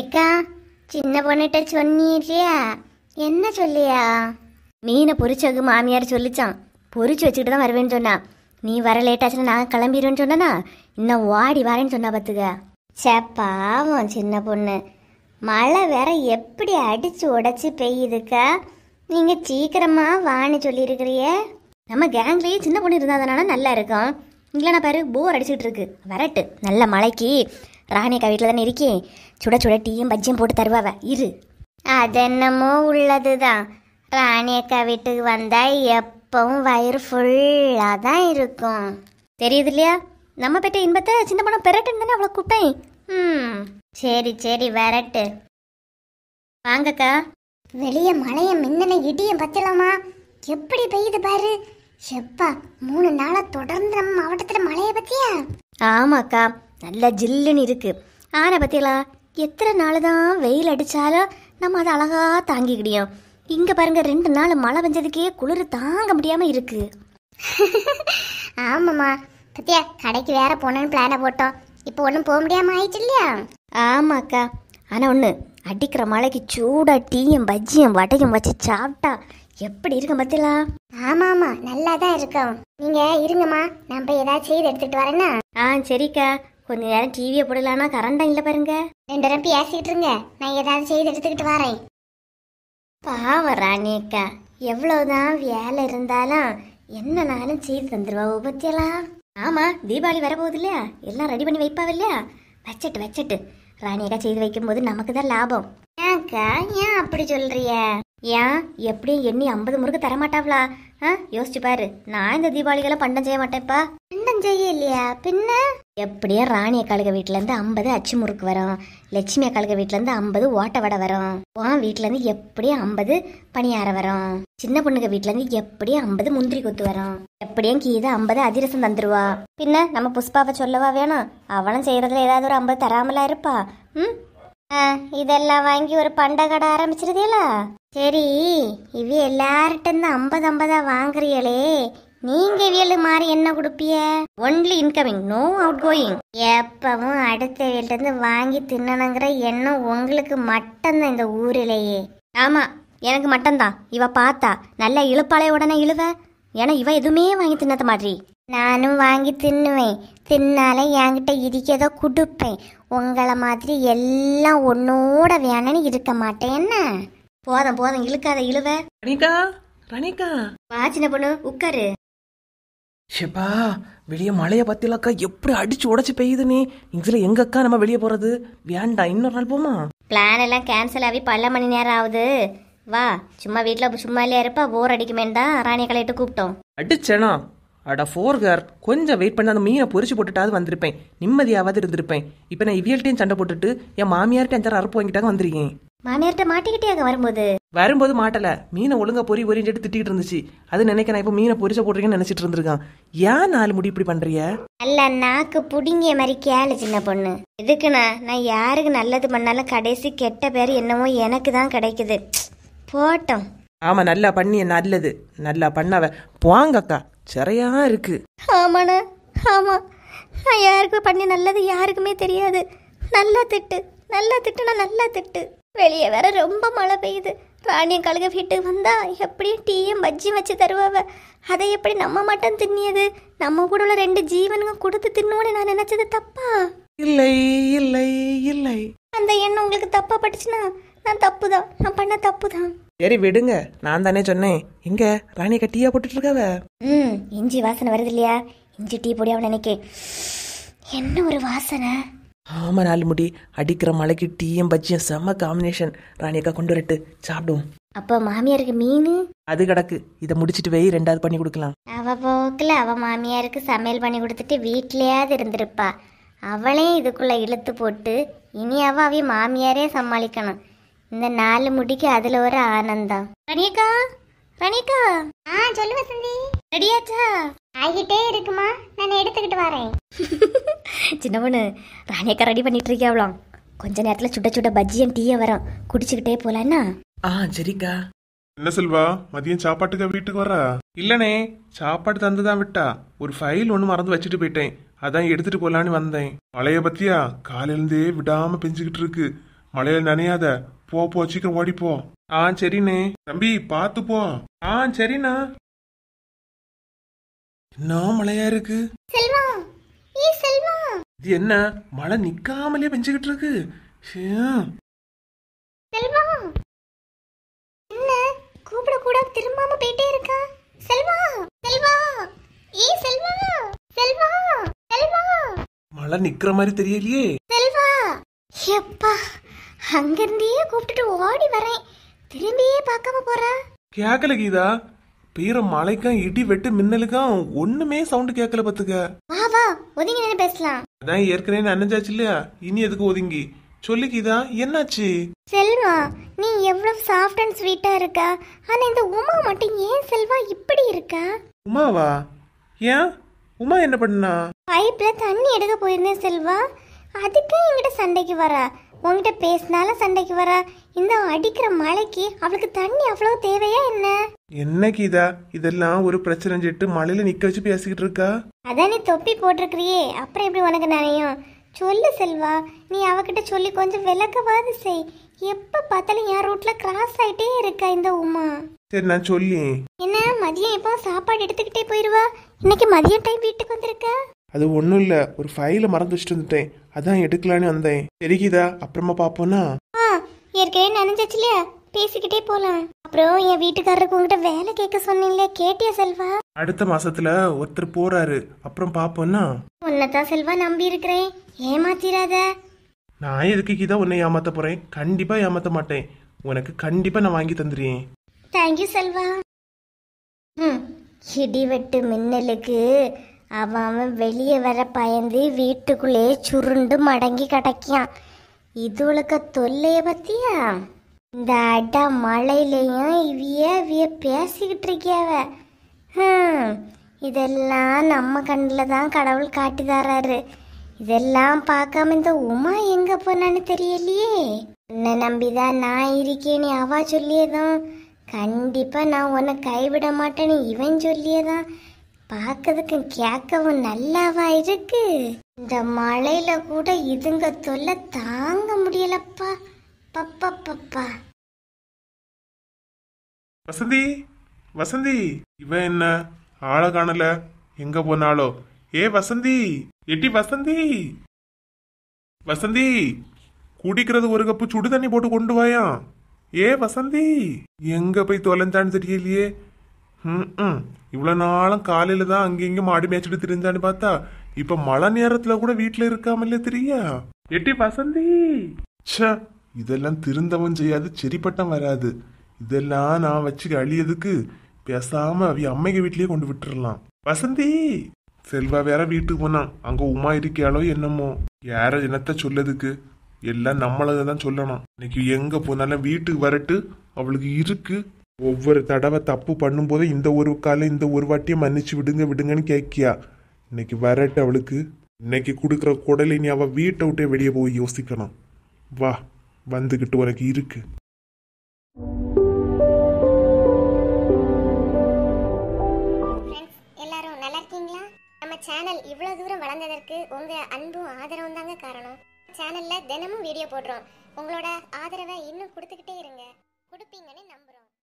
ஏக்கா சின்ன பொண்ணுகிட்ட சொன்னியா என்ன சொல்லியா மீனை பொறிச்சதுக்கு மாமியார் சொல்லிச்சான் பொறிச்சு வச்சுக்கிட்டு தான் வருவேன்னு சொன்னா நீ வர லேட்டாச்சுன்னா நான் கிளம்பிடுவேன்னு சொன்னனா இன்னும் ஓடி வரேன்னு சொன்னா பார்த்துக்க சே பாவம் சின்ன பொண்ணு மழை வேற எப்படி அடிச்சு உடச்சி பெய்யுதுக்கா நீங்கள் சீக்கிரமாக வான்னு சொல்லியிருக்கிறியே நம்ம கேங்லேயே சின்ன பொண்ணு இருந்தாதனால நல்லா இருக்கும் இல்லைனா பாரு போர் அடிச்சுட்டு இருக்கு வரட்டு நல்ல மழைக்கு ராணி அக்கா வீட்டில் தானே இருக்கே சுட சுட டீயும் பஜ்ஜியும் போட்டு தருவாவ இரு அதென்னமோ உள்ளது தான் ராணி அக்கா வீட்டுக்கு வந்தால் எப்பவும் வயிறு ஃபுல்லாக தான் இருக்கும் தெரியுது இல்லையா நம்ம பெற்ற இன்பத்தை சின்ன பணம் பெறட்டுன்னு தானே அவ்வளோ கூப்பிட்டேன் ம் சரி சரி வரட்டு வாங்கக்கா வெளியே மழையை மின்னலை இடியும் பத்திலாமா எப்படி பெய்யுது பாரு எப்பா மூணு நாளாக தொடர்ந்து நம்ம மாவட்டத்தில் மழையை பற்றியா ஆமாக்கா நல்ல ஜில்லுன்னு இருக்குது ஆனால் பார்த்தீங்களா எத்தனை நாள் தான் வெயில் அடித்தாலும் நம்ம அதை அழகாக தாங்கிக்கிடியும் இங்கே பாருங்கள் ரெண்டு நாள் மழை பெஞ்சதுக்கே குளிர் தாங்க முடியாமல் இருக்குது ஆமாம்மா பத்தியா கடைக்கு வேற போனேன்னு பிளானை போட்டோம் இப்போ ஒன்றும் போக முடியாமல் ஆயிடுச்சு இல்லையா ஆமாக்கா ஆனால் ஒன்று அடிக்கிற மழைக்கு சூடாக டீயும் பஜ்ஜியும் வடையும் வச்சு சாப்பிட்டா எப்படி இருக்க பத்திலா ஆமாம்மா நல்லா தான் இருக்கும் நீங்க இருங்கம்மா நான் போய் ஏதாவது செய்து எடுத்துட்டு வரேன்னா ஆ சரிக்கா கொஞ்ச நேரம் டிவியை போடலான்னா கரண்டா இல்லை பாருங்க ரெண்டு நேரம் பேசிட்டு இருங்க நான் ஏதாவது செய்து எடுத்துக்கிட்டு வரேன் பாவம் ராணியக்கா எவ்வளவுதான் வேலை இருந்தாலும் என்னனாலும் செய்து தந்துருவா உபத்தியெல்லாம் ஆமா தீபாவளி வரப்போகுது இல்லையா எல்லாம் ரெடி பண்ணி வைப்பாவ இல்லையா வச்சட்டு வச்சட்டு ராணியக்கா செய்து வைக்கும்போது நமக்கு தான் லாபம் ஏன்க்கா ஏன் அப்படி சொல்றிய ஏன் எப்படியும் எண்ணி ஐம்பது முறுக்கு தரமாட்டாவளா ஆ யோசிச்சு பாரு நான் இந்த தீபாவளிகளை பண்ண செய்ய மாட்டேன்ப்பா செய்ய இல்லையா பின்ன எப்படியோ ராணி வீட்டுல வீட்டிலேருந்து ஐம்பது அச்சு முறுக்கு வரும் லட்சுமி வீட்டுல வீட்டிலேருந்து ஐம்பது ஓட்ட வடை வரும் உன் வீட்டிலேருந்து எப்படியும் ஐம்பது பணியாரம் வரும் சின்ன பொண்ணுங்க வீட்டிலேருந்து எப்படியும் ஐம்பது முந்திரி கொத்து வரும் எப்படியும் கீதை ஐம்பது அதிரசம் தந்துருவா பின்ன நம்ம புஷ்பாவை சொல்லவா வேணும் அவளும் செய்யறதுல ஏதாவது ஒரு ஐம்பது தராமலா இருப்பா ம் இதெல்லாம் வாங்கி ஒரு பண்டை கடை ஆரம்பிச்சிருதீங்களா சரி இவ எல்லார்கிட்ட ஐம்பது ஐம்பதா வாங்குறியலே நீங்க வேலு மாதிரி என்ன கொடுப்பிய only incoming no outgoing எப்பவும் அடுத்த வேலிருந்து வாங்கி தின்னணுங்கிற எண்ணம் உங்களுக்கு மட்டும்தான் இந்த ஊரிலேயே ஆமா எனக்கு மட்டும்தான் இவ பார்த்தா நல்லா இழுப்பாளைய உடனே இழுவ ஏன்னா இவ எதுவுமே வாங்கி தின்னத மாதிரி நானும் வாங்கி தின்னுவேன் தின்னாலே என்கிட்ட இடிக்கதோ கொடுப்பேன் உங்களை மாதிரி எல்லாம் ஒன்னோட வேணும்னு இருக்க மாட்டேன் என்ன போதும் போதும் இழுக்காத இழுவ ரணிகா ரணிகா பொண்ணு உட்காரு ஷிப்பா வெளியே மழையை பத்திலக்கா எப்படி அடிச்சு உடச்சு பெய்யுது நீ இதுல எங்க அக்கா நம்ம வெளியே போறது வேண்டாம் இன்னொரு நாள் போமா பிளான் எல்லாம் கேன்சல் ஆகி பல மணி நேரம் ஆகுது வா சும்மா வீட்டில் சும்மாலே இருப்பா போர் அடிக்குமேன்னு தான் ராணி கலையிட்டு கூப்பிட்டோம் அடிச்சேனா அட கார் கொஞ்சம் வெயிட் பண்ணி அந்த மீனை பொரிச்சு போட்டுட்டாவது வந்திருப்பேன் நிம்மதியாவது இருந்திருப்பேன் இப்போ நான் இவியல்ட்டையும் சண்டை போட்டுட்டு என் மாமியார்கிட்ட அஞ்சாறு அறுப்பு வாங்கிட்டாங்க வந்திருக்கேன் மாமியார்ட்ட மாட்டிக்கிட்டே வரும்போது வரும்போது மாட்டல மீனை ஒழுங்கா பொறி பொறின்னு திட்டிட்டு இருந்துச்சு அது நினைக்க நான் இப்ப மீனை பொரிச்ச போடுறீங்கன்னு நினைச்சிட்டு இருந்திருக்கான் ஏன் நாலு முடி இப்படி பண்றிய அல்ல நாக்கு புடிங்கிய மாதிரி கேளு சின்ன பொண்ணு எதுக்குண்ணா நான் யாருக்கு நல்லது பண்ணாலும் கடைசி கெட்ட பேர் என்னமோ எனக்கு தான் கிடைக்குது போட்டோம் ஆமா நல்லா பண்ணி நல்லது நல்லா பண்ணாவ போங்கக்கா சரியா இருக்கு ஆமாண்ணா ஆமா நான் யாருக்கும் பண்ணி நல்லது யாருக்குமே தெரியாது நல்லா திட்டு நல்லா திட்டுனா நல்லா திட்டு வெளியே வேற ரொம்ப மழை பெய்யுது ராணியம் கழுக வீட்டுக்கு வந்தா எப்படியும் டீயும் பஜ்ஜியும் வச்சு தருவாவ அதை எப்படி நம்ம மட்டும் தின்னியது நம்ம கூட உள்ள ரெண்டு ஜீவனுங்க கொடுத்து தின்னோட நான் நினைச்சது தப்பா இல்லை இல்லை இல்லை அந்த எண்ணம் உங்களுக்கு தப்பா பட்டுச்சுன்னா நான் தப்பு தான் நான் பண்ண தப்பு தான் சரி விடுங்க நான் தானே சொன்னேன் இங்க ராணி கட்டியா போட்டுட்டு இருக்காவ ம் இஞ்சி வாசனை வருது இல்லையா இஞ்சி டீ போடியாவும் நினைக்க என்ன ஒரு வாசனை ஆமாம் நாலு முடி அடிக்கிற மலைக்கு டீயும் பஜ்ஜியும் செம்ம காம்பினேஷன் ராணியக்கா கொண்டு வரட்டு சாப்பிடுவோம் அப்போ மாமியாருக்கு மீன் அது கிடக்கு இதை முடிச்சிட்டு போய் ரெண்டாவது பண்ணி கொடுக்கலாம் அவ போக்கில் அவ மாமியாருக்கு சமையல் பண்ணி கொடுத்துட்டு வீட்லயாவது இருந்திருப்பா அவளே இதுக்குள்ள இழுத்து போட்டு இனி அவ அவைய மாமியாரே சமாளிக்கணும் இந்த நாலு முடிக்கு அதுல ஒரு ஆனந்தம் ரணியக்கா பணிக்கா ஆ சொல்லு வசந்தி ரெடியாச்சா ஆகிட்டே இருக்குமா நான் எடுத்துக்கிட்டு வரேன் சின்ன பொண்ணு ராணியக்கா ரெடி பண்ணிட்டு இருக்கியாவலாம் கொஞ்ச நேரத்துல சுட சுட்ட பஜ்ஜியும் டீயை வரும் குடிச்சுக்கிட்டே போலான்னா ஆ சரிக்கா என்ன செல்வா மதியம் சாப்பாட்டுக்கா வீட்டுக்கு வரா இல்லனே சாப்பாடு தந்து தான் விட்டா ஒரு ஃபைல் ஒன்று மறந்து வச்சுட்டு போயிட்டேன் அதான் எடுத்துட்டு போலான்னு வந்தேன் மழைய பத்தியா காலையிலேருந்தே விடாம பெஞ்சுக்கிட்டு இருக்கு மழையில நனையாத போ போ சீக்கிரம் ஓடி போ ஆ சரிண்ணே தம்பி பார்த்து போ ஆ சரிண்ணா என்ன மழையா இருக்கு செல்வா ஏ செல்வா இது என்ன மழை நிக்காமலே பெஞ்சுகிட்டு இருக்கு செல்வா என்ன கூப்பிட கூட திரும்பாம போயிட்டே இருக்கா செல்வா செல்வா ஏ செல்வா செல்வா செல்வா மழை நிக்கிற மாதிரி தெரியலையே செல்வா எப்பா அங்கிருந்தே கூப்பிட்டுட்டு ஓடி வரேன் திரும்பியே பார்க்காம போறா கேக்கல கீதா பெய்யற மழைக்கும் இடி வெட்டு மின்னலுக்கும் ஒண்ணுமே சவுண்ட் கேட்கல பாத்துக்க வா வா ஒதுங்கி நின்று பேசலாம் அதான் ஏற்கனவே நினைஞ்சாச்சு இல்லையா இனி எதுக்கு ஒதுங்கி சொல்லு கீதா என்னாச்சு செல்வா நீ எவ்வளவு சாஃப்ட் அண்ட் ஸ்வீட்டா இருக்க ஆனா இந்த உமா மட்டும் ஏன் செல்வா இப்படி இருக்க உமாவா ஏன் உமா என்ன பண்ணா பைப்ல தண்ணி எடுக்க போயிருந்தேன் செல்வா அதுக்கே என்கிட்ட சண்டைக்கு வரா உங்ககிட்ட பேசினாலும் சண்டைக்கு வர இந்த அடிக்கிற மழைக்கு அவளுக்கு தண்ணி அவ்வளவு தேவையா என்ன என்ன கீதா இதெல்லாம் ஒரு பிரச்சனை சொல்லிட்டு மழையில நிக்க வச்சு பேசிக்கிட்டு இருக்கா அதான் நீ தொப்பி போட்டிருக்கிறியே அப்புறம் எப்படி உனக்கு நனையும் சொல்லு செல்வா நீ அவகிட்ட சொல்லி கொஞ்சம் விளக்கவாது செய் எப்ப பார்த்தாலும் என் ரூட்ல கிராஸ் ஆயிட்டே இருக்கா இந்த உமா சரி நான் சொல்லி என்ன மதியம் எப்போ சாப்பாடு எடுத்துக்கிட்டே போயிருவா இன்னைக்கு மதியம் டைம் வீட்டுக்கு வந்திருக்கா அது ஒன்றும் இல்லை ஒரு ஃபைலை மறந்து வச்சுட்டு வந்துட்டேன் அதான் எடுக்கலான்னு வந்தேன் தெரியுதா அப்புறமா பார்ப்போன்னா ஆ ஏற்கனவே நினைஞ்சாச்சு இல்லையா பேசிக்கிட்டே போலாம் அப்புறம் என் வீட்டுக்காரருக்கு உங்ககிட்ட வேலை கேட்க சொன்னீங்களே கேட்டியா செல்வா அடுத்த மாசத்துல ஒருத்தர் போறாரு அப்புறம் பார்ப்போன்னா உன்னதான் செல்வா நம்பி இருக்கிறேன் ஏமாத்திராத நான் எதுக்கு கீதா உன்னை ஏமாத்த போறேன் கண்டிப்பா ஏமாத்த மாட்டேன் உனக்கு கண்டிப்பா நான் வாங்கி தந்துடுறேன் தேங்க்யூ செல்வா ம் வெட்டு மின்னலுக்கு அவன் வெளியே வர பயந்து வீட்டுக்குள்ளேயே சுருண்டு மடங்கி கிடக்கியான் இதுவளுக்கு தொல்லைய பத்தியா இந்த அட மழையிலையும் இவிய இவிய பேசிக்கிட்டு இருக்கியாவ இதெல்லாம் நம்ம கண்ணில் தான் கடவுள் காட்டி தராரு இதெல்லாம் பார்க்காம இந்த உமா எங்க போனான்னு தெரியலையே உன்னை நம்பிதான் நான் இருக்கேன்னு அவா சொல்லியதும் கண்டிப்பா நான் உன்னை கைவிட மாட்டேன்னு இவன் சொல்லியதான் பார்க்கறதுக்கு கேட்கவும் நல்லாவா இருக்கு இந்த மழையில கூட இதுங்க தொல்லை தாங்க முடியலப்பா பப்பா பப்பா வசந்தி வசந்தி இவ என்ன ஆள காணல எங்க போனாலோ ஏ வசந்தி எட்டி வசந்தி வசந்தி குடிக்கிறது ஒரு கப்பு சுடு தண்ணி போட்டு கொண்டு வாயா ஏ வசந்தி எங்க போய் தொலைஞ்சான்னு தெரியலையே ம் இவ்வளோ நாளும் காலையில் தான் அங்கே இங்கே மாடு மேய்ச்சிட்டு திரிஞ்சான்னு பார்த்தா இப்போ மழை நேரத்தில் கூட வீட்டில் இருக்காமல்ல தெரியா எட்டி வசந்தி இதெல்லாம் திருந்தவும் செய்யாது செரிப்பட்டம் வராது இதெல்லாம் நான் வச்சு அழியதுக்கு பேசாம அவ அம்மைக்கு வீட்லயே கொண்டு விட்டுறலாம் வசந்தி செல்வா வேற வீட்டுக்கு போனான் அங்க உமா இருக்கியாளோ என்னமோ யார என்னத்த சொல்லதுக்கு எல்லாம் நம்மளதான் சொல்லணும் இன்னைக்கு எங்க போனாலும் வீட்டுக்கு வரட்டு அவளுக்கு இருக்கு ஒவ்வொரு தடவை தப்பு பண்ணும்போது இந்த ஒரு காலம் இந்த ஒரு வாட்டியை மன்னிச்சு விடுங்க விடுங்கன்னு கேட்கியா இன்னைக்கு வரட்டு அவளுக்கு இன்னைக்கு கொடுக்குற குடலை நீ அவள் வீட்டை விட்டே வெளியே போய் யோசிக்கணும் வா வந்துக்கிட்டு உனக்கு இருக்கு எல்லாரும் நம்ம சேனல் இவ்வளோ தூரம் வளர்ந்ததற்கு உங்கள் அன்பும் ஆதரவும் தாங்க காரணம் சேனலில் தினமும் வீடியோ போடுறோம் உங்களோட ஆதரவை இன்னும் கொடுத்துக்கிட்டே இருங்க கொடுப்பீங்கன்னு நம்புறோம்